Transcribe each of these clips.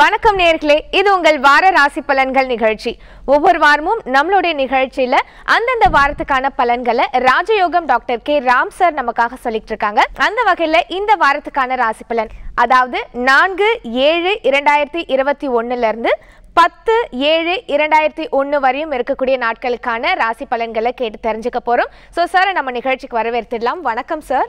வணக்கம் நேர்களே இது உங்கள் வார ராசி பலன்கள் நிகழ்ச்சி ஒவ்வொரு வாரமும் நம்மளுடைய நிகழ்ச்சியில அந்தந்த வாரத்துக்கான பலன்களை ராஜயோகம் டாக்டர் கே ராம் சார் நமக்காக சொல்லிட்டு இருக்காங்க அந்த வகையில இந்த வாரத்துக்கான ராசி பலன் அதாவது நான்கு ஏழு இரண்டாயிரத்தி இருபத்தி ஒன்னுல இருந்து பத்து ஏழு இரண்டாயிரத்தி ஒன்று வரையும் இருக்கக்கூடிய நாட்களுக்கான ராசி பலன்களை கேட்டு தெரிஞ்சுக்க போகிறோம் ஸோ சார் நம்ம நிகழ்ச்சிக்கு வரவேற்திடலாம் வணக்கம் சார்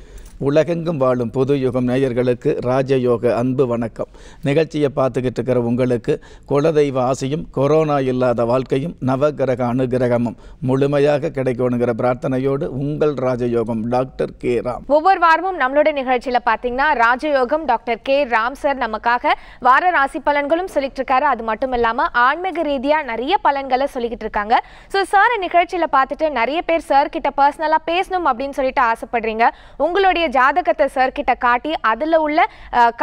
உலகெங்கும் வாழும் புது யுகம் நேயர்களுக்கு ராஜயோக அன்பு வணக்கம் நிகழ்ச்சியை பார்த்துக்கிட்டு இருக்கிற உங்களுக்கு குலதெய்வ ஆசையும் கொரோனா இல்லாத வாழ்க்கையும் நவகிரக அனுகிரகமும் முழுமையாக கிடைக்கணுங்கிற பிரார்த்தனையோடு உங்கள் ராஜயோகம் டாக்டர் கே ராம் ஒவ்வொரு வாரமும் நம்மளுடைய நிகழ்ச்சியில் பார்த்தீங்கன்னா ராஜயோகம் டாக்டர் கே ராம் சார் நமக்காக வார ராசி பலன்களும் சொல்லிட்டு இருக்காரு அது மட்டும் இல்லாமல் ஆன்மீக ரீதியாக நிறைய பலன்களை சொல்லிக்கிட்டு இருக்காங்க ஸோ சார் நிகழ்ச்சியில் பார்த்துட்டு நிறைய பேர் சார் கிட்ட பர்சனலாக பேசணும் அப்படின்னு சொல்லிட்டு ஆசைப்படுறீங்க உங்களுடைய ஜாதகத்தை சார் கிட்ட காட்டி அதில் உள்ள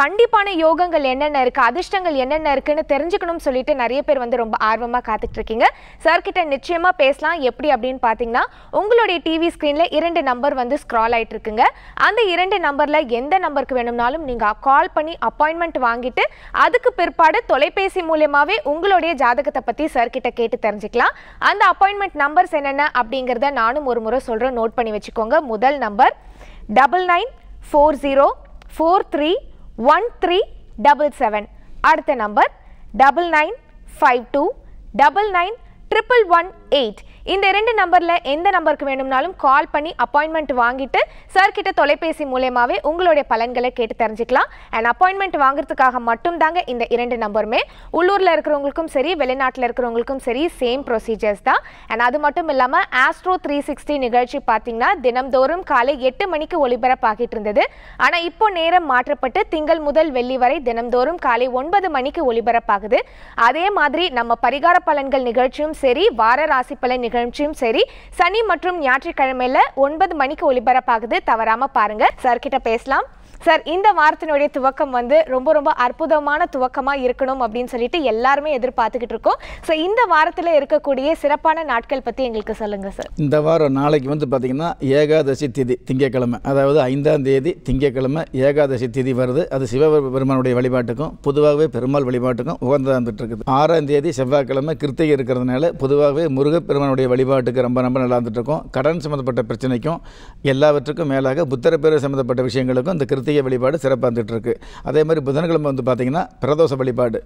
கண்டிப்பான யோகங்கள் என்னென்ன இருக்குது அதிர்ஷ்டங்கள் என்னென்ன இருக்குன்னு தெரிஞ்சுக்கணும்னு சொல்லிட்டு நிறைய பேர் வந்து ரொம்ப ஆர்வமாக காத்துட்டு இருக்கீங்க சார் கிட்ட நிச்சயமாக பேசலாம் எப்படி அப்படின்னு பார்த்தீங்கன்னா உங்களுடைய டிவி ஸ்க்ரீனில் இரண்டு நம்பர் வந்து ஸ்க்ரால் ஆகிட்டு இருக்குங்க அந்த இரண்டு நம்பரில் எந்த நம்பருக்கு வேணும்னாலும் நீங்கள் கால் பண்ணி அப்பாயின்மெண்ட் வாங்கிட்டு அதுக்கு பிற்பாடு தொலைபேசி மூலியமாகவே உங்களுடைய ஜாதகத்தை பற்றி சார் கிட்ட கேட்டு தெரிஞ்சுக்கலாம் அந்த அப்பாயின்மெண்ட் நம்பர்ஸ் என்னென்ன அப்படிங்கிறத நானும் ஒரு முறை சொல்கிறேன் நோட் பண்ணி வச்சுக்கோங்க முதல் number double nine four zero four three one three double seven. அடுத்த number double nine five two double nine triple one eight. இந்த இரண்டு நம்பரில் எந்த நம்பருக்கு வேணும்னாலும் கால் பண்ணி அப்பாயின்மெண்ட் வாங்கிட்டு சார் கிட்ட தொலைபேசி மூலயமாவே உங்களுடைய பலன்களை கேட்டு தெரிஞ்சுக்கலாம் அண்ட் அப்பாயின்மெண்ட் வாங்குறதுக்காக மட்டும் தாங்க இந்த இரண்டு நம்பருமே உள்ளூரில் இருக்கிறவங்களுக்கும் சரி வெளிநாட்டில் இருக்கிறவங்களுக்கும் சரி சேம் ப்ரொசீஜர்ஸ் தான் அண்ட் அது மட்டும் இல்லாமல் ஆஸ்ட்ரோ த்ரீ சிக்ஸ்டி நிகழ்ச்சி பார்த்தீங்கன்னா தினம்தோறும் காலை எட்டு மணிக்கு ஒளிபரப்பாகிட்டு இருந்தது ஆனால் இப்போ நேரம் மாற்றப்பட்டு திங்கள் முதல் வெள்ளி வரை தினம்தோறும் காலை ஒன்பது மணிக்கு ஒளிபரப்பாகுது அதே மாதிரி நம்ம பரிகார பலன்கள் நிகழ்ச்சியும் சரி வார ராசி பலன் நிகழ்ச்சி நிகழ்ச்சியும் சரி சனி மற்றும் ஞாயிற்றுக்கிழமையில ஒன்பது மணிக்கு ஒளிபரப்பாக தவறாம பாருங்க சார் கிட்ட பேசலாம் சார் இந்த வாரத்தினுடைய துவக்கம் வந்து ரொம்ப ரொம்ப அற்புதமான துவக்கமாக இருக்கணும் அப்படின்னு சொல்லிட்டு எல்லாருமே எதிர்பார்த்துக்கிட்டு இருக்கோம் ஸோ இந்த வாரத்தில் இருக்கக்கூடிய சிறப்பான நாட்கள் பற்றி எங்களுக்கு சொல்லுங்கள் சார் இந்த வாரம் நாளைக்கு வந்து பார்த்தீங்கன்னா ஏகாதசி திதி திங்கக்கிழமை அதாவது ஐந்தாம் தேதி திங்கக்கிழமை ஏகாதசி திதி வருது அது பெருமானுடைய வழிபாட்டுக்கும் பொதுவாகவே பெருமாள் வழிபாட்டுக்கும் உகந்ததாக இருக்குது ஆறாம் தேதி செவ்வாய்க்கிழமை கிருத்திகை இருக்கிறதுனால பொதுவாகவே முருகப்பெருமானுடைய வழிபாட்டுக்கு ரொம்ப ரொம்ப நல்லா இருந்துட்டு இருக்கும் கடன் சம்மந்தப்பட்ட பிரச்சனைக்கும் எல்லாவற்றுக்கும் மேலாக புத்தர சம்மந்தப்பட்ட விஷயங்களுக்கும் இந்த கிருத்தி கார்த்திகை வழிபாடு சிறப்பாக இருந்துகிட்ருக்கு அதே மாதிரி புதன்கிழமை வந்து பார்த்திங்கன்னா பிரதோஷ வழிபாடு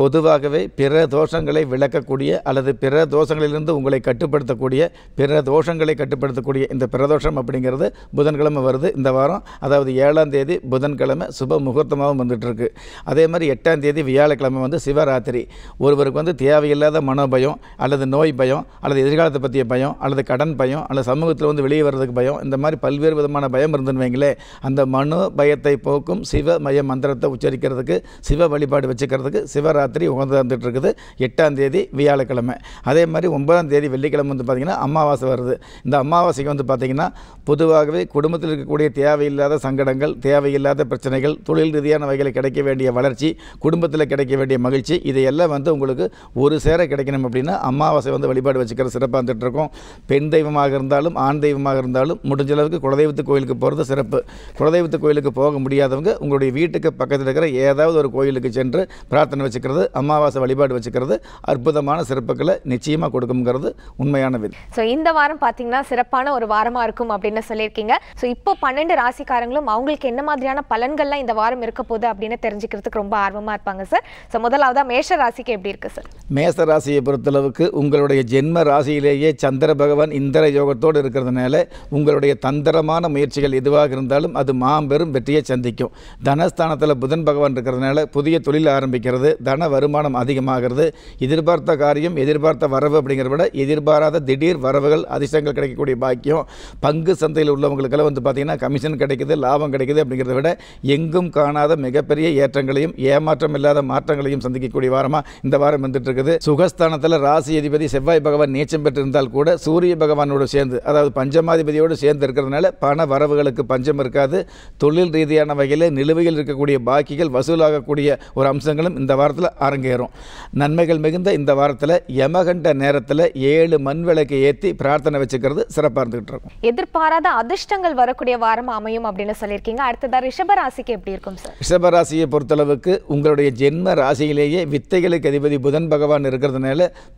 பொதுவாகவே பிற தோஷங்களை விளக்கக்கூடிய அல்லது பிற தோஷங்களிலிருந்து உங்களை கட்டுப்படுத்தக்கூடிய பிற தோஷங்களை கட்டுப்படுத்தக்கூடிய இந்த பிரதோஷம் அப்படிங்கிறது புதன்கிழமை வருது இந்த வாரம் அதாவது ஏழாம் தேதி புதன்கிழமை சுப முகூர்த்தமாகவும் வந்துட்டுருக்கு அதே மாதிரி எட்டாம் தேதி வியாழக்கிழமை வந்து சிவராத்திரி ஒருவருக்கு வந்து தேவையில்லாத மனோபயம் அல்லது நோய் பயம் அல்லது எதிர்காலத்தை பற்றிய பயம் அல்லது கடன் பயம் அல்லது சமூகத்தில் வந்து வெளியே வர்றதுக்கு பயம் இந்த மாதிரி பல்வேறு விதமான பயம் இருந்துன்னு வைங்களே அந்த மனோ பயத்தை போக்கும் சிவமய மந்திரத்தை உச்சரிக்கிறதுக்கு சிவ வழிபாடு வச்சுக்கிறதுக்கு சிவரா நவராத்திரி உகந்து வந்துட்டு இருக்குது எட்டாம் தேதி வியாழக்கிழமை அதே மாதிரி ஒன்பதாம் தேதி வெள்ளிக்கிழமை வந்து பார்த்திங்கன்னா அமாவாசை வருது இந்த அமாவாசைக்கு வந்து பார்த்திங்கன்னா பொதுவாகவே குடும்பத்தில் இருக்கக்கூடிய தேவையில்லாத சங்கடங்கள் தேவையில்லாத பிரச்சனைகள் தொழில் ரீதியான வகையில் கிடைக்க வேண்டிய வளர்ச்சி குடும்பத்தில் கிடைக்க வேண்டிய மகிழ்ச்சி இதையெல்லாம் வந்து உங்களுக்கு ஒரு சேர கிடைக்கணும் அப்படின்னா அமாவாசை வந்து வழிபாடு வச்சுக்கிற சிறப்பாக வந்துட்டு இருக்கோம் பெண் தெய்வமாக இருந்தாலும் ஆண் தெய்வமாக இருந்தாலும் முடிஞ்ச அளவுக்கு குலதெய்வத்து கோயிலுக்கு போகிறது சிறப்பு குலதெய்வத்து கோயிலுக்கு போக முடியாதவங்க உங்களுடைய வீட்டுக்கு பக்கத்தில் இருக்கிற ஏதாவது ஒரு கோயிலுக்கு சென்று பிரார்த்தனை வச்சுக்கிறது வச்சுக்கிறது அமாவாசை வழிபாடு வச்சுக்கிறது அற்புதமான சிறப்புகளை நிச்சயமாக கொடுக்கும்ங்கிறது உண்மையான விதி ஸோ இந்த வாரம் பார்த்தீங்கன்னா சிறப்பான ஒரு வாரமாக இருக்கும் அப்படின்னு சொல்லியிருக்கீங்க ஸோ இப்போ பன்னெண்டு ராசிக்காரங்களும் அவங்களுக்கு என்ன மாதிரியான பலன்கள்லாம் இந்த வாரம் இருக்க போகுது அப்படின்னு தெரிஞ்சுக்கிறதுக்கு ரொம்ப ஆர்வமாக இருப்பாங்க சார் ஸோ முதலாவது மேஷ ராசிக்கு எப்படி இருக்கு சார் மேஷ ராசியை பொறுத்தளவுக்கு உங்களுடைய ஜென்ம ராசியிலேயே சந்திர பகவான் இந்திர யோகத்தோடு இருக்கிறதுனால உங்களுடைய தந்திரமான முயற்சிகள் எதுவாக இருந்தாலும் அது மாபெரும் வெற்றியை சந்திக்கும் தனஸ்தானத்தில் புதன் பகவான் இருக்கிறதுனால புதிய தொழில் ஆரம்பிக்கிறது தன ரீதியான வருமானம் அதிகமாகிறது எதிர்பார்த்த காரியம் எதிர்பார்த்த வரவு அப்படிங்கிறத விட எதிர்பாராத திடீர் வரவுகள் அதிர்ஷ்டங்கள் கிடைக்கக்கூடிய பாக்கியம் பங்கு சந்தையில் உள்ளவங்களுக்கெல்லாம் வந்து பார்த்தீங்கன்னா கமிஷன் கிடைக்குது லாபம் கிடைக்குது அப்படிங்கிறத விட எங்கும் காணாத மிகப்பெரிய ஏற்றங்களையும் ஏமாற்றம் இல்லாத மாற்றங்களையும் சந்திக்கக்கூடிய வாரமாக இந்த வாரம் வந்துட்டு இருக்குது சுகஸ்தானத்தில் ராசி அதிபதி செவ்வாய் பகவான் நீச்சம் பெற்றிருந்தால் கூட சூரிய பகவானோடு சேர்ந்து அதாவது பஞ்சமாதிபதியோடு சேர்ந்து இருக்கிறதுனால பண வரவுகளுக்கு பஞ்சம் இருக்காது தொழில் ரீதியான வகையில் நிலுவையில் இருக்கக்கூடிய பாக்கிகள் வசூலாகக்கூடிய ஒரு அம்சங்களும் இந்த வாரத்தில் அரங்கேறும் நன்மைகள் மிகுந்த இந்த வாரத்தில் யமகண்ட நேரத்தில் ஏழு மண் விளக்கு ஏற்றி பிரார்த்தனை வச்சுக்கிறது சிறப்பாக இருந்துகிட்டு இருக்கும் எதிர்பாராத அதிர்ஷ்டங்கள் வரக்கூடிய வாரம் அமையும் அப்படின்னு சொல்லியிருக்கீங்க அடுத்ததாக ரிஷபராசிக்கு எப்படி இருக்கும் சார் ரிஷபராசியை பொறுத்தளவுக்கு உங்களுடைய ஜென்ம ராசியிலேயே வித்தைகளுக்கு அதிபதி புதன் பகவான் இருக்கிறதுனால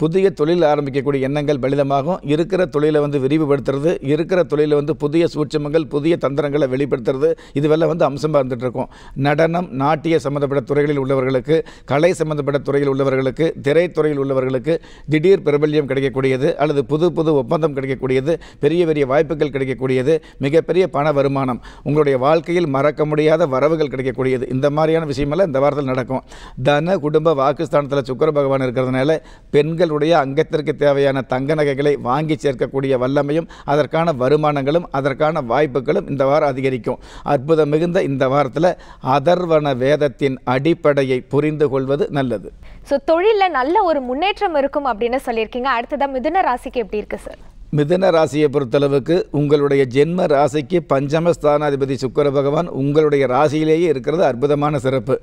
புதிய தொழில் ஆரம்பிக்கக்கூடிய எண்ணங்கள் பலிதமாகும் இருக்கிற தொழிலை வந்து விரிவுபடுத்துறது இருக்கிற தொழிலை வந்து புதிய சூட்சமங்கள் புதிய தந்திரங்களை வெளிப்படுத்துறது இதுவெல்லாம் வந்து அம்சமாக இருக்கும் நடனம் நாட்டிய சம்மந்தப்பட்ட துறைகளில் உள்ளவர்களுக்கு கலை சம்பந்தப்பட்ட துறையில் உள்ளவர்களுக்கு திரைத்துறையில் உள்ளவர்களுக்கு திடீர் பிரபல்யம் கிடைக்கக்கூடியது அல்லது புது புது ஒப்பந்தம் கிடைக்கக்கூடியது பெரிய பெரிய வாய்ப்புகள் கிடைக்கக்கூடியது மிகப்பெரிய பண வருமானம் உங்களுடைய வாழ்க்கையில் மறக்க முடியாத வரவுகள் கிடைக்கக்கூடியது இந்த மாதிரியான விஷயமெல்லாம் இந்த வாரத்தில் நடக்கும் தன குடும்ப வாக்குஸ்தானத்தில் சுக்கர பகவான் இருக்கிறதுனால பெண்களுடைய அங்கத்திற்கு தேவையான தங்க நகைகளை வாங்கி சேர்க்கக்கூடிய வல்லமையும் அதற்கான வருமானங்களும் அதற்கான வாய்ப்புகளும் இந்த வாரம் அதிகரிக்கும் அற்புதம் மிகுந்த இந்த வாரத்தில் அதர்வன வேதத்தின் அடிப்படையை புரிந்து கொள்வது நல்லது ஸோ தொழிலில் நல்ல ஒரு முன்னேற்றம் இருக்கும் அப்படின்னு சொல்லியிருக்கீங்க அடுத்ததான் மிதுன ராசிக்கு எப்படி இருக்குது சார் மிதன ராசியை பொறுத்தளவுக்கு உங்களுடைய ஜென்ம ராசிக்கு பஞ்சம ஸ்தானாதிபதி சுக்கர பகவான் உங்களுடைய ராசியிலேயே இருக்கிறது அற்புதமான சிறப்பு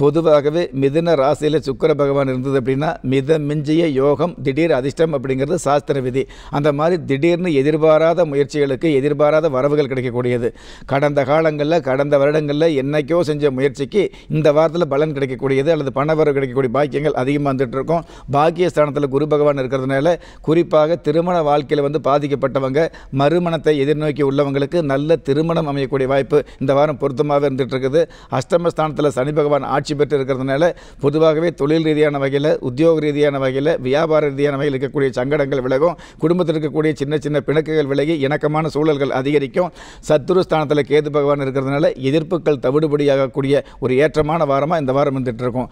பொதுவாகவே மிதன ராசியில் சுக்கர பகவான் இருந்தது அப்படின்னா மித மிஞ்சிய யோகம் திடீர் அதிர்ஷ்டம் அப்படிங்கிறது சாஸ்திர விதி அந்த மாதிரி திடீர்னு எதிர்பாராத முயற்சிகளுக்கு எதிர்பாராத வரவுகள் கிடைக்கக்கூடியது கடந்த காலங்களில் கடந்த வருடங்களில் என்னைக்கோ செஞ்ச முயற்சிக்கு இந்த வாரத்தில் பலன் கிடைக்கக்கூடியது அல்லது பண வரவு கிடைக்கக்கூடிய பாக்கியங்கள் அதிகமாக வந்துட்டு இருக்கும் பாக்கியஸ்தானத்தில் குரு பகவான் இருக்கிறதுனால குறிப்பாக திருமண வாழ்க்கையில் வந்து பாதிக்கப்பட்டவங்க மறுமணத்தை எதிர்நோக்கி உள்ளவங்களுக்கு நல்ல திருமணம் அமையக்கூடிய வாய்ப்பு இந்த வாரம் பொருத்தமாக இருந்துகிட்ருக்குது இருக்குது அஷ்டமஸ்தானத்தில் சனி பகவான் ஆட்சி பெற்று இருக்கிறதுனால பொதுவாகவே தொழில் ரீதியான வகையில் உத்தியோக ரீதியான வகையில் வியாபார ரீதியான வகையில் இருக்கக்கூடிய சங்கடங்கள் விலகும் குடும்பத்தில் இருக்கக்கூடிய சின்ன சின்ன பிணக்குகள் விலகி இணக்கமான சூழல்கள் அதிகரிக்கும் சத்துருஸ்தானத்தில் ஸ்தானத்தில் கேது பகவான் இருக்கிறதுனால எதிர்ப்புகள் தவிடுபடியாகக்கூடிய ஒரு ஏற்றமான வாரமாக இந்த வாரம் இருந்துகிட்டு இருக்கும்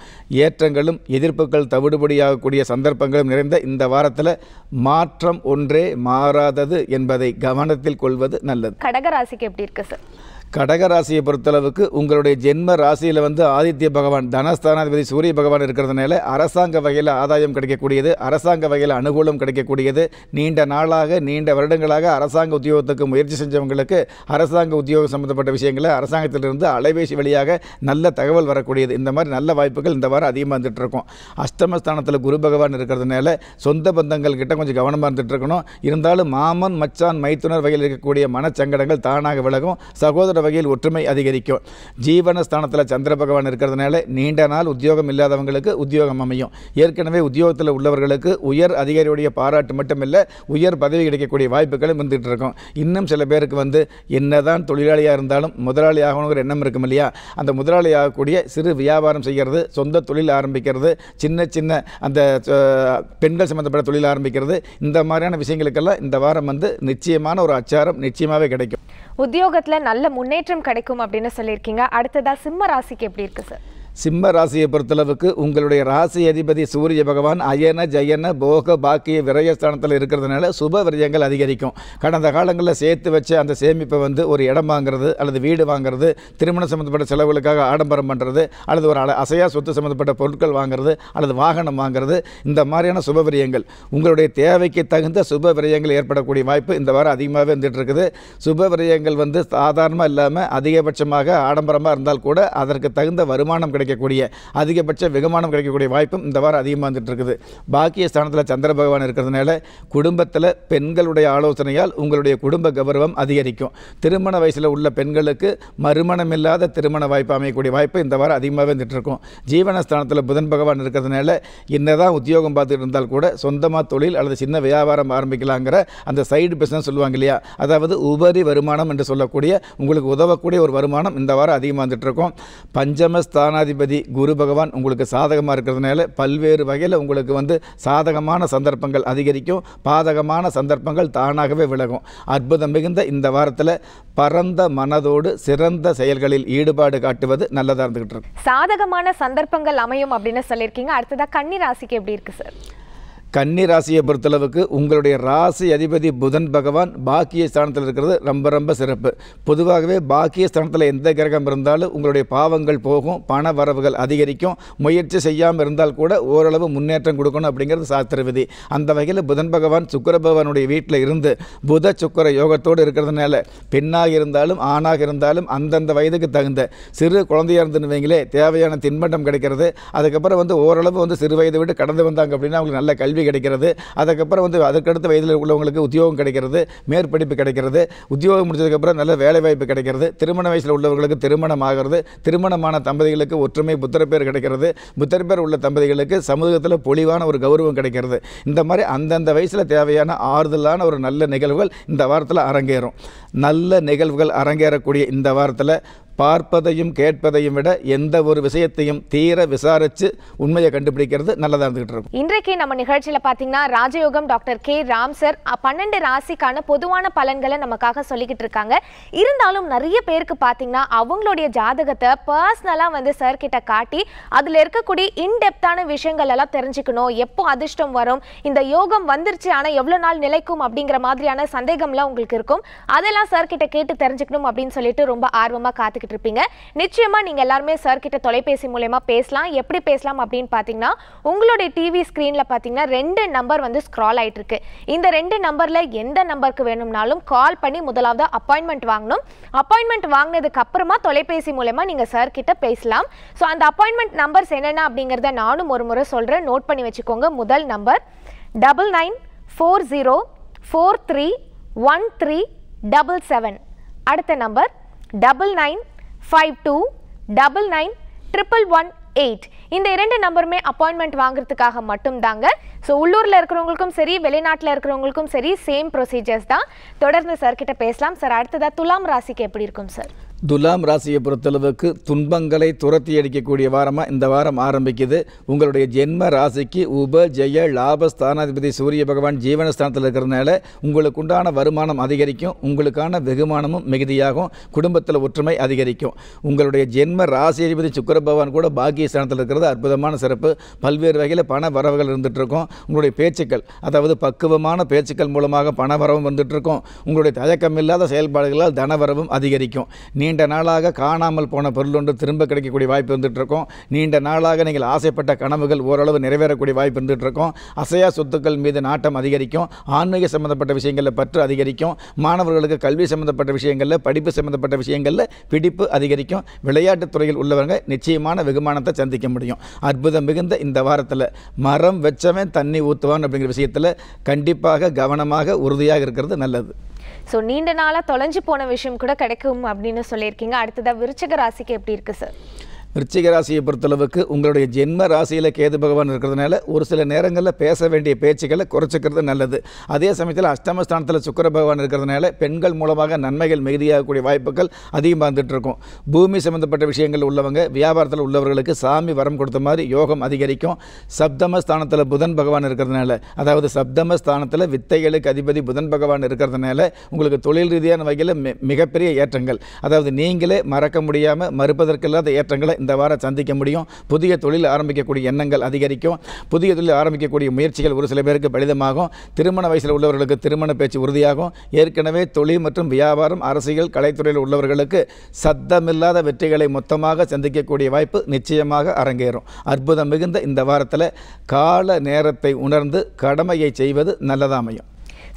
ஏற்றங்களும் எதிர்ப்புகள் தவிடுபடியாகக்கூடிய சந்தர்ப்பங்களும் நிறைந்த இந்த வாரத்தில் மாற்றம் ஒன்றே மாறாதது என்பதை கவனத்தில் கொள்வது நல்லது கடகராசிக்கு எப்படி இருக்கு சார் கடகராசியை பொறுத்தளவுக்கு உங்களுடைய ஜென்ம ராசியில் வந்து ஆதித்ய பகவான் தனஸ்தானாதிபதி சூரிய பகவான் இருக்கிறதுனால அரசாங்க வகையில் ஆதாயம் கிடைக்கக்கூடியது அரசாங்க வகையில் அனுகூலம் கிடைக்கக்கூடியது நீண்ட நாளாக நீண்ட வருடங்களாக அரசாங்க உத்தியோகத்துக்கு முயற்சி செஞ்சவங்களுக்கு அரசாங்க உத்தியோகம் சம்மந்தப்பட்ட விஷயங்களை அரசாங்கத்திலிருந்து அலைபேசி வழியாக நல்ல தகவல் வரக்கூடியது இந்த மாதிரி நல்ல வாய்ப்புகள் இந்த வாரம் அதிகமாக இருந்துகிட்டு இருக்கும் அஷ்டமஸ்தானத்தில் குரு பகவான் இருக்கிறதுனால சொந்த பந்தங்கள் கிட்ட கொஞ்சம் கவனமாக இருந்துகிட்டு இருக்கணும் இருந்தாலும் மாமன் மச்சான் மைத்துனர் வகையில் இருக்கக்கூடிய மனச்சங்கடங்கள் தானாக விலகும் சகோதர வகையில் ஒற்றுமை அதிகரிக்கும் ஜீவனஸ்தானத்தில் சந்திர பகவான் இருக்கிறதுனால நீண்ட நாள் உத்தியோகம் இல்லாதவங்களுக்கு உத்தியோகம் அமையும் ஏற்கனவே உத்தியோகத்தில் உள்ளவர்களுக்கு உயர் அதிகாரியுடைய பாராட்டு மட்டுமில்லை உயர் பதவி கிடைக்கக்கூடிய வாய்ப்புகளும் இருந்துகிட்டு இருக்கும் இன்னும் சில பேருக்கு வந்து என்னதான் தொழிலாளியாக இருந்தாலும் முதலாளி ஆகணுங்கிற எண்ணம் இருக்கும் இல்லையா அந்த முதலாளி ஆகக்கூடிய சிறு வியாபாரம் செய்கிறது சொந்த தொழில் ஆரம்பிக்கிறது சின்ன சின்ன அந்த பெண்கள் சம்மந்தப்பட்ட தொழில் ஆரம்பிக்கிறது இந்த மாதிரியான விஷயங்களுக்கெல்லாம் இந்த வாரம் வந்து நிச்சயமான ஒரு அச்சாரம் நிச்சயமாகவே கிடைக்கும் உத்தியோகத்தில் நல்ல முன்னேற்றம் கிடைக்கும் அப்படின்னு சொல்லியிருக்கீங்க அடுத்ததாக சிம்ம ராசிக்கு எப்படி இருக்குது சார் சிம்ம ராசியை பொறுத்தளவுக்கு உங்களுடைய ராசி அதிபதி சூரிய பகவான் அயன ஜயன போக பாக்கிய விரயஸ்தானத்தில் இருக்கிறதுனால சுப விரயங்கள் அதிகரிக்கும் கடந்த காலங்களில் சேர்த்து வச்ச அந்த சேமிப்பை வந்து ஒரு இடம் வாங்குறது அல்லது வீடு வாங்குறது திருமணம் சம்மந்தப்பட்ட செலவுகளுக்காக ஆடம்பரம் பண்ணுறது அல்லது ஒரு அசையா சொத்து சம்மந்தப்பட்ட பொருட்கள் வாங்குறது அல்லது வாகனம் வாங்குறது இந்த மாதிரியான சுப விரயங்கள் உங்களுடைய தேவைக்கு தகுந்த சுப விரயங்கள் ஏற்படக்கூடிய வாய்ப்பு இந்த வாரம் அதிகமாகவே வந்துட்டு இருக்குது சுப விரயங்கள் வந்து சாதாரணமாக இல்லாமல் அதிகபட்சமாக ஆடம்பரமாக இருந்தால் கூட அதற்கு தகுந்த வருமானம் கிடைக்கும் கிடைக்கக்கூடிய அதிகபட்ச வெகுமானம் கிடைக்கக்கூடிய வாய்ப்பும் இந்த வாரம் அதிகமாக வந்துட்டு இருக்குது பாக்கிய ஸ்தானத்தில் சந்திர பகவான் இருக்கிறதுனால குடும்பத்தில் பெண்களுடைய ஆலோசனையால் உங்களுடைய குடும்ப கௌரவம் அதிகரிக்கும் திருமண வயசில் உள்ள பெண்களுக்கு மறுமணம் இல்லாத திருமண வாய்ப்பு அமையக்கூடிய வாய்ப்பு இந்த வாரம் அதிகமாக வந்துட்டு இருக்கும் ஜீவனஸ்தானத்தில் புதன் பகவான் இருக்கிறதுனால என்னதான் உத்தியோகம் பார்த்துட்டு இருந்தால் கூட சொந்தமாக தொழில் அல்லது சின்ன வியாபாரம் ஆரம்பிக்கலாங்கிற அந்த சைடு பிஸ்னஸ் சொல்லுவாங்க இல்லையா அதாவது உபரி வருமானம் என்று சொல்லக்கூடிய உங்களுக்கு உதவக்கூடிய ஒரு வருமானம் இந்த வாரம் அதிகமாக வந்துட்டு இருக்கும் பஞ்சம ஸ்தானாதிபதி அதிபதி குரு பகவான் உங்களுக்கு சாதகமாக இருக்கிறதுனால பல்வேறு வகையில் உங்களுக்கு வந்து சாதகமான சந்தர்ப்பங்கள் அதிகரிக்கும் பாதகமான சந்தர்ப்பங்கள் தானாகவே விலகும் அற்புதம் மிகுந்த இந்த வாரத்தில் பரந்த மனதோடு சிறந்த செயல்களில் ஈடுபாடு காட்டுவது நல்லதாக இருந்துகிட்டு இருக்கு சாதகமான சந்தர்ப்பங்கள் அமையும் அப்படின்னு சொல்லியிருக்கீங்க அடுத்ததாக கன்னி ராசிக்கு எப்படி இருக்குது சார் கன்னி ராசியை பொறுத்தளவுக்கு உங்களுடைய ராசி அதிபதி புதன் பகவான் பாக்கிய ஸ்தானத்தில் இருக்கிறது ரொம்ப ரொம்ப சிறப்பு பொதுவாகவே பாக்கிய ஸ்தானத்தில் எந்த கிரகம் இருந்தாலும் உங்களுடைய பாவங்கள் போகும் பண வரவுகள் அதிகரிக்கும் முயற்சி செய்யாமல் இருந்தால் கூட ஓரளவு முன்னேற்றம் கொடுக்கணும் அப்படிங்கிறது சாஸ்திர விதி அந்த வகையில் புதன் பகவான் சுக்கர பகவானுடைய வீட்டில் இருந்து புத சுக்கர யோகத்தோடு இருக்கிறதுனால பெண்ணாக இருந்தாலும் ஆணாக இருந்தாலும் அந்தந்த வயதுக்கு தகுந்த சிறு குழந்தையாக இருந்துன்னு வைங்களே தேவையான தின்பண்டம் கிடைக்கிறது அதுக்கப்புறம் வந்து ஓரளவு வந்து சிறு வயதை விட்டு கடந்து வந்தாங்க அப்படின்னா அவங்களுக்கு நல்ல கல்வி கல்வி கிடைக்கிறது அதுக்கப்புறம் வந்து அதுக்கடுத்த வயதில் உள்ளவங்களுக்கு உத்தியோகம் கிடைக்கிறது மேற்படிப்பு கிடைக்கிறது உத்தியோகம் முடிச்சதுக்கப்புறம் நல்ல வேலைவாய்ப்பு கிடைக்கிறது திருமண வயசில் உள்ளவர்களுக்கு திருமணம் ஆகிறது திருமணமான தம்பதிகளுக்கு ஒற்றுமை புத்திரப்பேர் கிடைக்கிறது புத்திரப்பேர் உள்ள தம்பதிகளுக்கு சமூகத்தில் பொலிவான ஒரு கௌரவம் கிடைக்கிறது இந்த மாதிரி அந்தந்த வயசில் தேவையான ஆறுதலான ஒரு நல்ல நிகழ்வுகள் இந்த வாரத்தில் அரங்கேறும் நல்ல நிகழ்வுகள் அரங்கேறக்கூடிய இந்த வாரத்தில் பார்ப்பதையும் கேட்பதையும் விட எந்த ஒரு விஷயத்தையும் தீர விசாரித்து உண்மையை கண்டுபிடிக்கிறது நல்லதாக இருந்துகிட்டு இருக்கும் இன்றைக்கு நம்ம நிகழ்ச்சியில் பார்த்தீங்கன்னா ராஜயோகம் டாக்டர் கே ராம் சார் பன்னெண்டு ராசிக்கான பொதுவான பலன்களை நமக்காக சொல்லிக்கிட்டு இருக்காங்க இருந்தாலும் நிறைய பேருக்கு பார்த்தீங்கன்னா அவங்களுடைய ஜாதகத்தை பர்சனலா வந்து சார் கிட்ட காட்டி அதில் இருக்கக்கூடிய இன்டெப்தான விஷயங்கள் எல்லாம் தெரிஞ்சுக்கணும் எப்போ அதிர்ஷ்டம் வரும் இந்த யோகம் வந்துருச்சு ஆனால் எவ்வளோ நாள் நிலைக்கும் அப்படிங்கிற மாதிரியான சந்தேகம்லாம் உங்களுக்கு இருக்கும் அதெல்லாம் சார் கிட்ட கேட்டு தெரிஞ்சுக்கணும் அப்படின்னு சொல்லிட்டு ரொம்ப ஆர்வமாக காத்துக்கிட்டு பார்த்துக்கிட்டு இருப்பீங்க நிச்சயமாக நீங்கள் எல்லாருமே சார் கிட்ட தொலைபேசி மூலயமா பேசலாம் எப்படி பேசலாம் அப்படின்னு பார்த்தீங்கன்னா உங்களுடைய டிவி ஸ்க்ரீனில் பார்த்தீங்கன்னா ரெண்டு நம்பர் வந்து ஸ்க்ரால் ஆகிட்டு இருக்கு இந்த ரெண்டு நம்பரில் எந்த நம்பருக்கு வேணும்னாலும் கால் பண்ணி முதலாவது அப்பாயின்மெண்ட் வாங்கணும் அப்பாயின்மெண்ட் வாங்கினதுக்கு அப்புறமா தொலைபேசி மூலயமா நீங்கள் சார் கிட்ட பேசலாம் ஸோ அந்த அப்பாயின்மெண்ட் நம்பர்ஸ் என்னென்ன அப்படிங்கிறத நானும் ஒரு முறை சொல்கிறேன் நோட் பண்ணி வச்சுக்கோங்க முதல் number double nine four zero four three one three double seven அடுத்த number double nine five two double nine triple one eight இந்த இரண்டு நம்பருமே அப்பாயின்மெண்ட் வாங்குறதுக்காக மட்டும்தாங்க ஸோ உள்ளூரில் இருக்கிறவங்களுக்கும் சரி வெளிநாட்டில் இருக்கிறவங்களுக்கும் சரி சேம் ப்ரொசீஜர்ஸ் தான் தொடர்ந்து சார்கிட்ட பேசலாம் சார் அடுத்ததாக துலாம் ராசிக்கு எப்படி இருக்கும் சார் துலாம் ராசியை பொறுத்தளவுக்கு துன்பங்களை துரத்தி அடிக்கக்கூடிய வாரமாக இந்த வாரம் ஆரம்பிக்குது உங்களுடைய ஜென்ம ராசிக்கு உப ஜெய லாப ஸ்தானாதிபதி சூரிய பகவான் ஜீவனஸ்தானத்தில் இருக்கிறதுனால உங்களுக்கு உண்டான வருமானம் அதிகரிக்கும் உங்களுக்கான வெகுமானமும் மிகுதியாகும் குடும்பத்தில் ஒற்றுமை அதிகரிக்கும் உங்களுடைய ஜென்ம ராசிபதி சுக்கர பகவான் கூட பாக்கிய ஸ்தானத்தில் இருக்கிறது அற்புதமான சிறப்பு பல்வேறு வகையில் பண வரவுகள் இருந்துகிட்ருக்கும் உங்களுடைய பேச்சுக்கள் அதாவது பக்குவமான பேச்சுக்கள் மூலமாக பண வரவும் வந்துட்டுருக்கும் உங்களுடைய தயக்கம் இல்லாத செயல்பாடுகளால் தனவரவும் அதிகரிக்கும் நீ நீண்ட நாளாக காணாமல் போன பொருள் ஒன்று திரும்ப கிடைக்கக்கூடிய வாய்ப்பு இருந்துகிட்ருக்கோம் நீண்ட நாளாக நீங்கள் ஆசைப்பட்ட கனவுகள் ஓரளவு நிறைவேறக்கூடிய வாய்ப்பு இருந்துகிட்ருக்கோம் அசையா சொத்துக்கள் மீது நாட்டம் அதிகரிக்கும் ஆன்மீக சம்மந்தப்பட்ட விஷயங்களில் பற்று அதிகரிக்கும் மாணவர்களுக்கு கல்வி சம்மந்தப்பட்ட விஷயங்களில் படிப்பு சம்மந்தப்பட்ட விஷயங்களில் பிடிப்பு அதிகரிக்கும் விளையாட்டுத் துறையில் உள்ளவங்க நிச்சயமான வெகுமானத்தை சந்திக்க முடியும் அற்புதம் மிகுந்த இந்த வாரத்தில் மரம் வச்சவன் தண்ணி ஊற்றுவான் அப்படிங்கிற விஷயத்தில் கண்டிப்பாக கவனமாக உறுதியாக இருக்கிறது நல்லது ஸோ நீண்ட நாளாக தொலைஞ்சு போன விஷயம் கூட கிடைக்கும் அப்படின்னு சொல்லியிருக்கீங்க அடுத்ததாக விருச்சக ராசிக்கு எப்படி இருக்குது சார் விருச்சிக ராசியை பொறுத்தளவுக்கு உங்களுடைய ஜென்ம ராசியில் கேது பகவான் இருக்கிறதுனால ஒரு சில நேரங்களில் பேச வேண்டிய பேச்சுக்களை குறைச்சிக்கிறது நல்லது அதே சமயத்தில் அஷ்டமஸ்தானத்தில் சுக்கர பகவான் இருக்கிறதுனால பெண்கள் மூலமாக நன்மைகள் மிகுதியாகக்கூடிய வாய்ப்புகள் அதிகமாக இருந்துகிட்டு இருக்கும் பூமி சம்மந்தப்பட்ட விஷயங்கள் உள்ளவங்க வியாபாரத்தில் உள்ளவர்களுக்கு சாமி வரம் கொடுத்த மாதிரி யோகம் அதிகரிக்கும் சப்தமஸ்தானத்தில் புதன் பகவான் இருக்கிறதுனால அதாவது சப்தமஸ்தானத்தில் வித்தைகளுக்கு அதிபதி புதன் பகவான் இருக்கிறதுனால உங்களுக்கு தொழில் ரீதியான வகையில் மிகப்பெரிய ஏற்றங்கள் அதாவது நீங்களே மறக்க முடியாமல் மறுப்பதற்கில்லாத ஏற்றங்களை இந்த வாரம் சந்திக்க முடியும் புதிய தொழில் ஆரம்பிக்கக்கூடிய எண்ணங்கள் அதிகரிக்கும் புதிய தொழில் ஆரம்பிக்கக்கூடிய முயற்சிகள் ஒரு சில பேருக்கு பலிதமாகும் திருமண வயசில் உள்ளவர்களுக்கு திருமண பேச்சு உறுதியாகும் ஏற்கனவே தொழில் மற்றும் வியாபாரம் அரசியல் கலைத்துறையில் உள்ளவர்களுக்கு சத்தமில்லாத வெற்றிகளை மொத்தமாக சந்திக்கக்கூடிய வாய்ப்பு நிச்சயமாக அரங்கேறும் அற்புதம் மிகுந்த இந்த வாரத்தில் கால நேரத்தை உணர்ந்து கடமையை செய்வது நல்லதாமையும்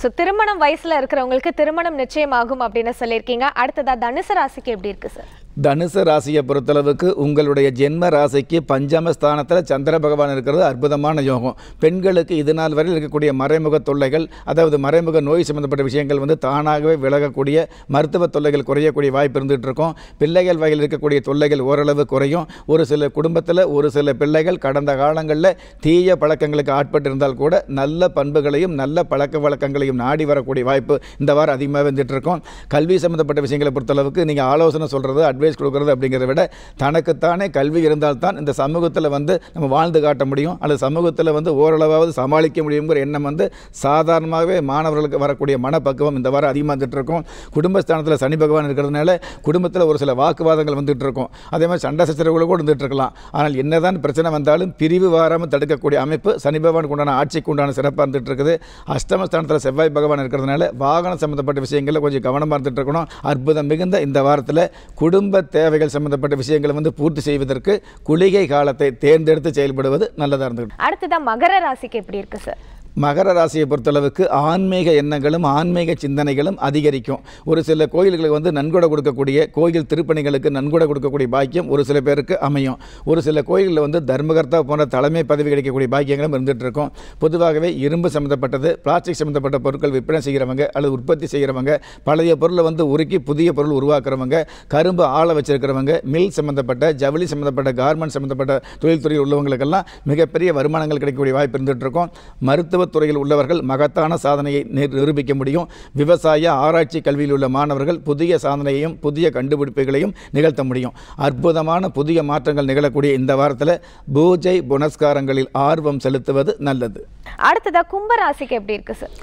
ஸோ திருமணம் வயசில் இருக்கிறவங்களுக்கு திருமணம் நிச்சயமாகும் அப்படின்னு சொல்லியிருக்கீங்க அடுத்ததாக தனுசு ராசிக்கு எப்படி இருக்குது சார் தனுசு ராசியை பொறுத்தளவுக்கு உங்களுடைய ஜென்ம ராசிக்கு பஞ்சம ஸ்தானத்தில் சந்திர பகவான் இருக்கிறது அற்புதமான யோகம் பெண்களுக்கு இது நாள் வரையில் இருக்கக்கூடிய மறைமுக தொல்லைகள் அதாவது மறைமுக நோய் சம்மந்தப்பட்ட விஷயங்கள் வந்து தானாகவே விலகக்கூடிய மருத்துவ தொல்லைகள் குறையக்கூடிய வாய்ப்பு இருந்துகிட்டு இருக்கும் பிள்ளைகள் வகையில் இருக்கக்கூடிய தொல்லைகள் ஓரளவு குறையும் ஒரு சில குடும்பத்தில் ஒரு சில பிள்ளைகள் கடந்த காலங்களில் தீய பழக்கங்களுக்கு ஆட்பட்டிருந்தால் கூட நல்ல பண்புகளையும் நல்ல பழக்க வழக்கங்களையும் நாடி வரக்கூடிய வாய்ப்பு இந்த வாரம் அதிகமாக வந்துட்டு இருக்கும் கல்வி சம்மந்தப்பட்ட விஷயங்களை பொறுத்தளவுக்கு நீங்கள் ஆலோசனை சொல்கிறது அட்வைஸ் கொடுக்குறது அப்படிங்கிறத விட தனக்குத்தானே கல்வி இருந்தால்தான் இந்த சமூகத்தில் வந்து நம்ம வாழ்ந்து காட்ட முடியும் அல்லது சமூகத்தில் வந்து ஓரளவாவது சமாளிக்க முடியுங்கிற எண்ணம் வந்து சாதாரணமாகவே மாணவர்களுக்கு வரக்கூடிய மனப்பக்குவம் இந்த வாரம் அதிகமாக இருக்கும் குடும்பஸ்தானத்தில் சனி பகவான் இருக்கிறதுனால குடும்பத்தில் ஒரு சில வாக்குவாதங்கள் வந்துட்டு இருக்கும் அதே மாதிரி சண்டை சச்சரவுகளை கூட வந்துட்டு இருக்கலாம் ஆனால் என்னதான் பிரச்சனை வந்தாலும் பிரிவு வாராமல் தடுக்கக்கூடிய அமைப்பு சனி பகவானுக்கு உண்டான ஆட்சிக்கு உண்டான சிறப்பாக இருந்துட்டு இருக்குது அஷ்டமஸ்தானத்தில் செவ்வாய் பகவான் இருக்கிறதுனால வாகனம் சம்மந்தப்பட்ட விஷயங்களில் கொஞ்சம் கவனமாக இருந்துட்டு இருக்கணும் அற்புதம் மிகுந்த இந்த வாரத்தில் குடும்ப குடும்ப தேவைகள் சம்பந்தப்பட்ட விஷயங்களை வந்து பூர்த்தி செய்வதற்கு குளிகை காலத்தை தேர்ந்தெடுத்து செயல்படுவது நல்லதாக இருந்தது அடுத்ததான் மகர ராசிக்கு எப்படி இருக்கு சார் மகர ராசியை பொறுத்தளவுக்கு ஆன்மீக எண்ணங்களும் ஆன்மீக சிந்தனைகளும் அதிகரிக்கும் ஒரு சில கோயில்களுக்கு வந்து நன்கொடை கொடுக்கக்கூடிய கோயில் திருப்பணிகளுக்கு நன்கொடை கொடுக்கக்கூடிய பாக்கியம் ஒரு சில பேருக்கு அமையும் ஒரு சில கோயிலில் வந்து தர்மகர்த்தா போன்ற தலைமை பதவி கிடைக்கக்கூடிய பாக்கியங்களும் இருந்துகிட்டு இருக்கும் பொதுவாகவே இரும்பு சம்மந்தப்பட்டது பிளாஸ்டிக் சம்மந்தப்பட்ட பொருட்கள் விற்பனை செய்கிறவங்க அல்லது உற்பத்தி செய்கிறவங்க பழைய பொருளை வந்து உருக்கி புதிய பொருள் உருவாக்குறவங்க கரும்பு ஆளை வச்சிருக்கிறவங்க மில் சம்மந்தப்பட்ட ஜவுளி சம்மந்தப்பட்ட கார்மெண்ட் சம்மந்தப்பட்ட தொழில்துறை உள்ளவங்களுக்கெல்லாம் மிகப்பெரிய வருமானங்கள் கிடைக்கக்கூடிய வாய்ப்பு இருந்துகிட்டு இருக்கும் மருத்துவ மருத்துவத்துறையில் உள்ளவர்கள் மகத்தான சாதனையை நிரூபிக்க முடியும் விவசாய ஆராய்ச்சி கல்வியில் உள்ள மாணவர்கள் புதிய சாதனையையும் புதிய கண்டுபிடிப்புகளையும் நிகழ்த்த முடியும் அற்புதமான புதிய மாற்றங்கள் நிகழக்கூடிய இந்த வாரத்தில் பூஜை புனஸ்காரங்களில் ஆர்வம் செலுத்துவது நல்லது அடுத்ததாக கும்பராசிக்கு எப்படி இருக்கு சார்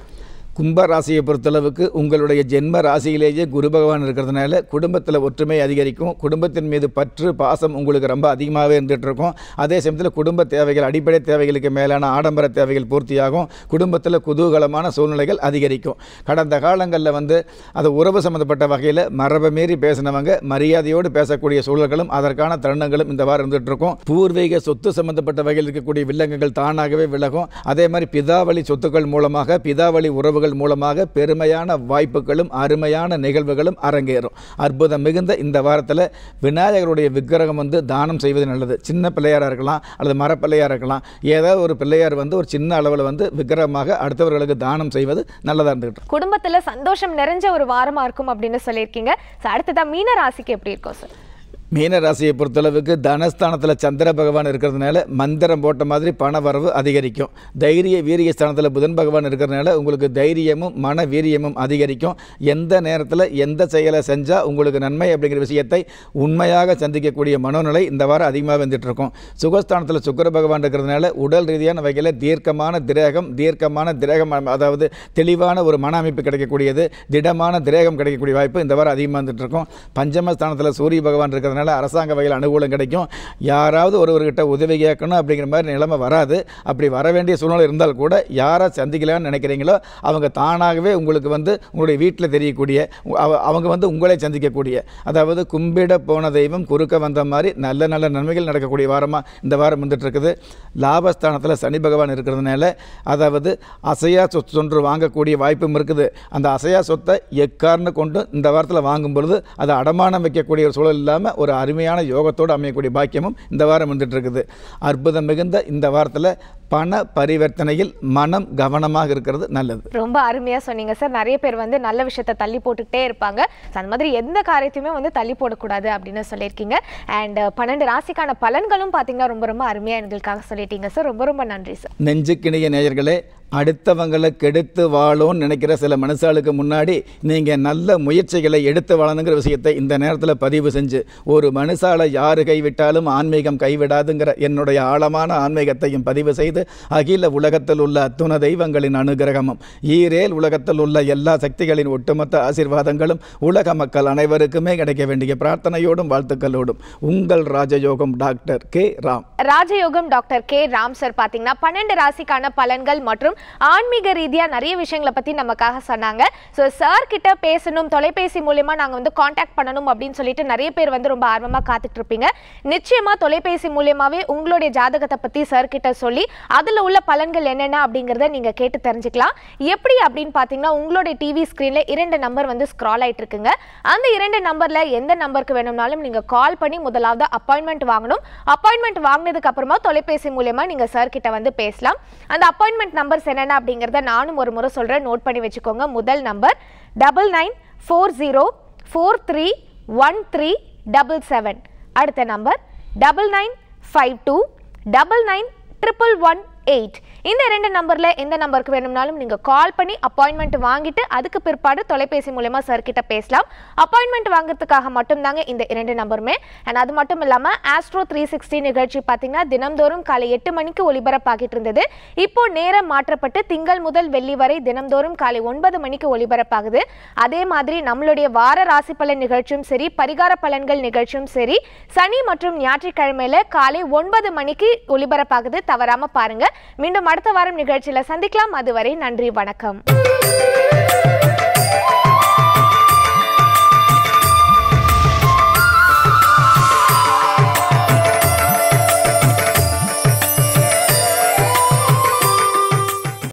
கும்ப ராசியை பொறுத்தளவுக்கு உங்களுடைய ஜென்ம ராசியிலேயே குரு பகவான் இருக்கிறதுனால குடும்பத்தில் ஒற்றுமை அதிகரிக்கும் குடும்பத்தின் மீது பற்று பாசம் உங்களுக்கு ரொம்ப அதிகமாகவே இருந்துகிட்டு இருக்கும் அதே சமயத்தில் குடும்ப தேவைகள் அடிப்படை தேவைகளுக்கு மேலான ஆடம்பர தேவைகள் பூர்த்தியாகும் குடும்பத்தில் குதூகலமான சூழ்நிலைகள் அதிகரிக்கும் கடந்த காலங்களில் வந்து அது உறவு சம்மந்தப்பட்ட வகையில் மரபை மீறி பேசினவங்க மரியாதையோடு பேசக்கூடிய சூழல்களும் அதற்கான தருணங்களும் இந்த வாரம் இருந்துகிட்டு இருக்கும் பூர்வீக சொத்து சம்மந்தப்பட்ட வகையில் இருக்கக்கூடிய வில்லங்கங்கள் தானாகவே விலகும் அதே மாதிரி பிதாவளி சொத்துக்கள் மூலமாக பிதாவளி உறவுகள் நிகழ்வுகள் மூலமாக பெருமையான வாய்ப்புகளும் அருமையான நிகழ்வுகளும் அரங்கேறும் அற்புதம் மிகுந்த இந்த வாரத்தில் விநாயகருடைய விக்கிரகம் வந்து தானம் செய்வது நல்லது சின்ன பிள்ளையாராக இருக்கலாம் அல்லது மரப்பிள்ளையாக இருக்கலாம் ஏதாவது ஒரு பிள்ளையார் வந்து ஒரு சின்ன அளவில் வந்து விக்கிரகமாக அடுத்தவர்களுக்கு தானம் செய்வது நல்லதாக இருந்துகிட்டு குடும்பத்தில் சந்தோஷம் நிறைஞ்ச ஒரு வாரமாக இருக்கும் அப்படின்னு சொல்லியிருக்கீங்க அடுத்ததான் மீன ராசிக்கு எப்படி இருக்கும் சார் மீன ராசியை பொறுத்தளவுக்கு தனஸ்தானத்தில் சந்திர பகவான் இருக்கிறதுனால மந்திரம் போட்ட மாதிரி பண வரவு அதிகரிக்கும் தைரிய வீரிய ஸ்தானத்தில் புதன் பகவான் இருக்கிறதுனால உங்களுக்கு தைரியமும் மன வீரியமும் அதிகரிக்கும் எந்த நேரத்தில் எந்த செயலை செஞ்சால் உங்களுக்கு நன்மை அப்படிங்கிற விஷயத்தை உண்மையாக சந்திக்கக்கூடிய மனோநிலை இந்த வாரம் அதிகமாக வந்துட்டுருக்கும் சுகஸ்தானத்தில் சுக்கர பகவான் இருக்கிறதுனால உடல் ரீதியான வகையில் தீர்க்கமான திரேகம் தீர்க்கமான திரேகம் அதாவது தெளிவான ஒரு மன அமைப்பு கிடைக்கக்கூடியது திடமான திரேகம் கிடைக்கக்கூடிய வாய்ப்பு இந்த வாரம் அதிகமாக வந்துட்டுருக்கும் பஞ்சமஸ்தானத்தில் சூரிய பகவான் இருக்கிறதுனால அதனால் அரசாங்க வகையில் அனுகூலம் கிடைக்கும் யாராவது ஒருவர்கிட்ட உதவி கேட்கணும் அப்படிங்கிற மாதிரி நிலைமை வராது அப்படி வர வேண்டிய சூழ்நிலை இருந்தால் கூட யாரை சந்திக்கலாம்னு நினைக்கிறீங்களோ அவங்க தானாகவே உங்களுக்கு வந்து உங்களுடைய வீட்டில் தெரியக்கூடிய அவங்க வந்து உங்களை சந்திக்கக்கூடிய அதாவது கும்பிட போன தெய்வம் குறுக்க வந்த மாதிரி நல்ல நல்ல நன்மைகள் நடக்கக்கூடிய வாரமாக இந்த வாரம் வந்துட்டுருக்குது லாபஸ்தானத்தில் சனி பகவான் இருக்கிறதுனால அதாவது அசையா சொத்து ஒன்று வாங்கக்கூடிய வாய்ப்பும் இருக்குது அந்த அசையா சொத்தை எக்காரன்னு கொண்டு இந்த வாரத்தில் வாங்கும் பொழுது அதை அடமானம் வைக்கக்கூடிய ஒரு சூழல் இல்லாமல் ஒரு ஒரு அருமையான யோகத்தோடு அமையக்கூடிய பாக்கியமும் இந்த வாரம் வந்துட்டு இருக்குது அற்புதம் மிகுந்த இந்த வாரத்தில் பண பரிவர்த்தனையில் மனம் கவனமாக இருக்கிறது நல்லது ரொம்ப அருமையாக சொன்னீங்க சார் நிறைய பேர் வந்து நல்ல விஷயத்த தள்ளி போட்டுக்கிட்டே இருப்பாங்க அந்த மாதிரி எந்த காரியத்தையுமே வந்து தள்ளி போடக்கூடாது அப்படின்னு சொல்லியிருக்கீங்க அண்ட் பன்னெண்டு ராசிக்கான பலன்களும் பார்த்தீங்கன்னா ரொம்ப ரொம்ப அருமையாக எங்களுக்காக சொல்லிட்டீங்க சார் ரொம்ப ரொம்ப நன்றி சார் நெஞ்சுக்கிணிய நேயர்களே அடுத்தவங்களை கெடுத்து வாழும்னு நினைக்கிற சில மனுஷாளுக்கு முன்னாடி நீங்கள் நல்ல முயற்சிகளை எடுத்து வாழணுங்கிற விஷயத்தை இந்த நேரத்தில் பதிவு செஞ்சு ஒரு மனுஷாலை யார் கைவிட்டாலும் ஆன்மீகம் கைவிடாதுங்கிற என்னுடைய ஆழமான ஆன்மீகத்தையும் பதிவு செய்து செய்து அகில உலகத்தில் உள்ள அத்துண தெய்வங்களின் அனுகிரகமும் ஈரேல் உலகத்தில் உள்ள எல்லா சக்திகளின் ஒட்டுமொத்த ஆசீர்வாதங்களும் உலக மக்கள் அனைவருக்குமே கிடைக்க வேண்டிய பிரார்த்தனையோடும் வாழ்த்துக்களோடும் உங்கள் ராஜயோகம் டாக்டர் கே ராம் ராஜயோகம் டாக்டர் கே ராம் சார் பாத்தீங்கன்னா பன்னெண்டு ராசிக்கான பலன்கள் மற்றும் ஆன்மீக ரீதியா நிறைய விஷயங்களை பற்றி நமக்காக சொன்னாங்க ஸோ சார் கிட்ட பேசணும் தொலைபேசி மூலயமா நாங்க வந்து காண்டாக்ட் பண்ணணும் அப்படின்னு சொல்லிட்டு நிறைய பேர் வந்து ரொம்ப ஆர்வமாக காத்துட்டு இருப்பீங்க நிச்சயமா தொலைபேசி மூலியமாகவே உங்களுடைய ஜாதகத்தை பற்றி சார் கிட்ட சொல்லி அதில் உள்ள பலன்கள் என்னென்ன அப்படிங்கிறத நீங்கள் கேட்டு தெரிஞ்சுக்கலாம் எப்படி அப்படின்னு பார்த்தீங்கன்னா உங்களுடைய டிவி ஸ்க்ரீனில் இரண்டு நம்பர் வந்து ஸ்க்ரால் ஆகிட்டு இருக்குங்க அந்த இரண்டு நம்பரில் எந்த நம்பருக்கு வேணும்னாலும் நீங்கள் கால் பண்ணி முதலாவது அப்பாயின்மெண்ட் வாங்கணும் அப்பாயின்மெண்ட் வாங்கினதுக்கு அப்புறமா தொலைபேசி மூலயமா நீங்கள் சார் கிட்ட வந்து பேசலாம் அந்த அப்பாயின்மெண்ட் நம்பர்ஸ் என்னென்ன அப்படிங்கிறத நானும் ஒரு முறை சொல்கிறேன் நோட் பண்ணி வச்சுக்கோங்க முதல் number double nine four zero four three one three double seven அடுத்த number double nine five two double nine triple one eight இந்த ரெண்டு நம்பரில் எந்த நம்பருக்கு வேணும்னாலும் நீங்கள் கால் பண்ணி அப்பாயின்மெண்ட் வாங்கிட்டு அதுக்கு பிற்பாடு தொலைபேசி மூலயமா சார்கிட்ட பேசலாம் அப்பாயின்மெண்ட் வாங்குறதுக்காக மட்டும்தாங்க இந்த இரண்டு நம்பருமே அண்ட் அது மட்டும் இல்லாமல் ஆஸ்ட்ரோ த்ரீ சிக்ஸ்டி நிகழ்ச்சி பார்த்தீங்கன்னா தினந்தோறும் காலை எட்டு மணிக்கு ஒளிபரப்பாகிட்டு இருந்தது இப்போ நேரம் மாற்றப்பட்டு திங்கள் முதல் வெள்ளி வரை தினம்தோறும் காலை ஒன்பது மணிக்கு ஒளிபரப்பாகுது அதே மாதிரி நம்மளுடைய வார ராசி பலன் நிகழ்ச்சியும் சரி பரிகார பலன்கள் நிகழ்ச்சியும் சரி சனி மற்றும் ஞாயிற்றுக்கிழமையில காலை ஒன்பது மணிக்கு ஒளிபரப்பாகுது தவறாமல் பாருங்கள் மீண்டும் அடுத்த வாரம் நிகழ்ச்சியில் சந்திக்கலாம் அதுவரை நன்றி வணக்கம்